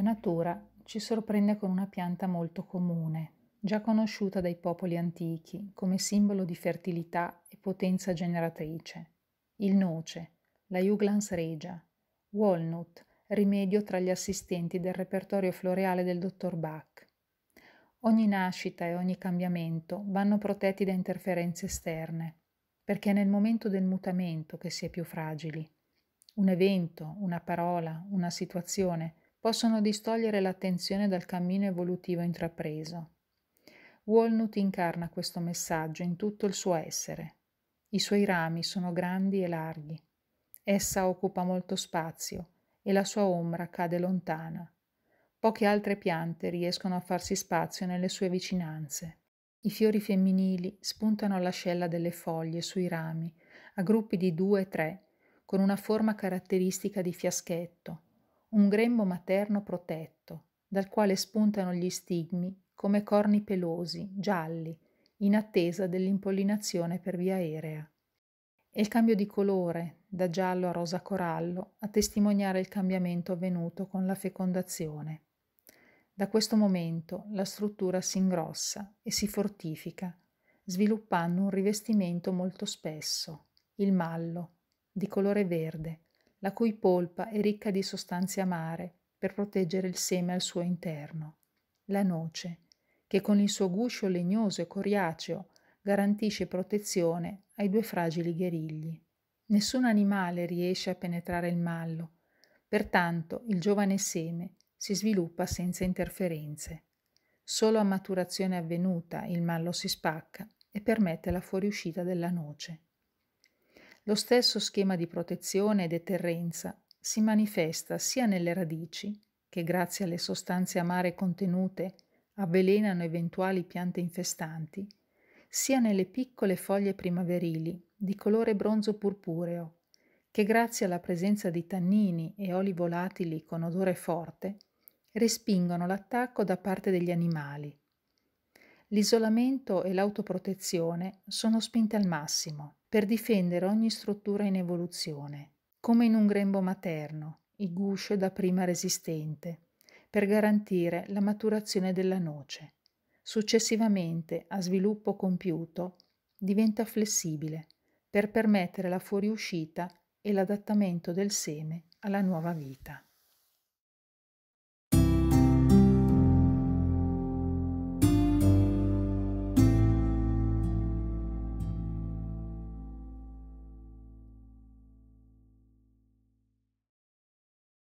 La natura ci sorprende con una pianta molto comune, già conosciuta dai popoli antichi come simbolo di fertilità e potenza generatrice. Il noce, la Juglans regia, walnut, rimedio tra gli assistenti del repertorio floreale del dottor Bach. Ogni nascita e ogni cambiamento vanno protetti da interferenze esterne, perché è nel momento del mutamento che si è più fragili. Un evento, una parola, una situazione – possono distogliere l'attenzione dal cammino evolutivo intrapreso. Walnut incarna questo messaggio in tutto il suo essere. I suoi rami sono grandi e larghi. Essa occupa molto spazio e la sua ombra cade lontana. Poche altre piante riescono a farsi spazio nelle sue vicinanze. I fiori femminili spuntano all'ascella delle foglie sui rami, a gruppi di due e tre, con una forma caratteristica di fiaschetto, un grembo materno protetto, dal quale spuntano gli stigmi come corni pelosi, gialli, in attesa dell'impollinazione per via aerea. E il cambio di colore, da giallo a rosa corallo, a testimoniare il cambiamento avvenuto con la fecondazione. Da questo momento la struttura si ingrossa e si fortifica, sviluppando un rivestimento molto spesso, il mallo, di colore verde, la cui polpa è ricca di sostanze amare per proteggere il seme al suo interno. La noce, che con il suo guscio legnoso e coriaceo garantisce protezione ai due fragili gherigli. Nessun animale riesce a penetrare il mallo, pertanto il giovane seme si sviluppa senza interferenze. Solo a maturazione avvenuta il mallo si spacca e permette la fuoriuscita della noce. Lo stesso schema di protezione e deterrenza si manifesta sia nelle radici, che grazie alle sostanze amare contenute avvelenano eventuali piante infestanti, sia nelle piccole foglie primaverili di colore bronzo purpureo, che grazie alla presenza di tannini e oli volatili con odore forte, respingono l'attacco da parte degli animali. L'isolamento e l'autoprotezione sono spinte al massimo per difendere ogni struttura in evoluzione, come in un grembo materno, il guscio da prima resistente, per garantire la maturazione della noce. Successivamente, a sviluppo compiuto, diventa flessibile per permettere la fuoriuscita e l'adattamento del seme alla nuova vita.